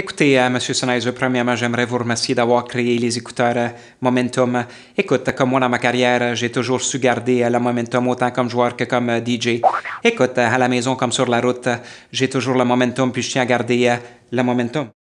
Écoutez, euh, Monsieur Senneiser, premièrement, j'aimerais vous remercier d'avoir créé les écouteurs euh, Momentum. Écoute, comme moi dans ma carrière, euh, j'ai toujours su garder euh, le momentum autant comme joueur que comme DJ. Écoute, à la maison comme sur la route, j'ai toujours le momentum puis je tiens à garder le momentum.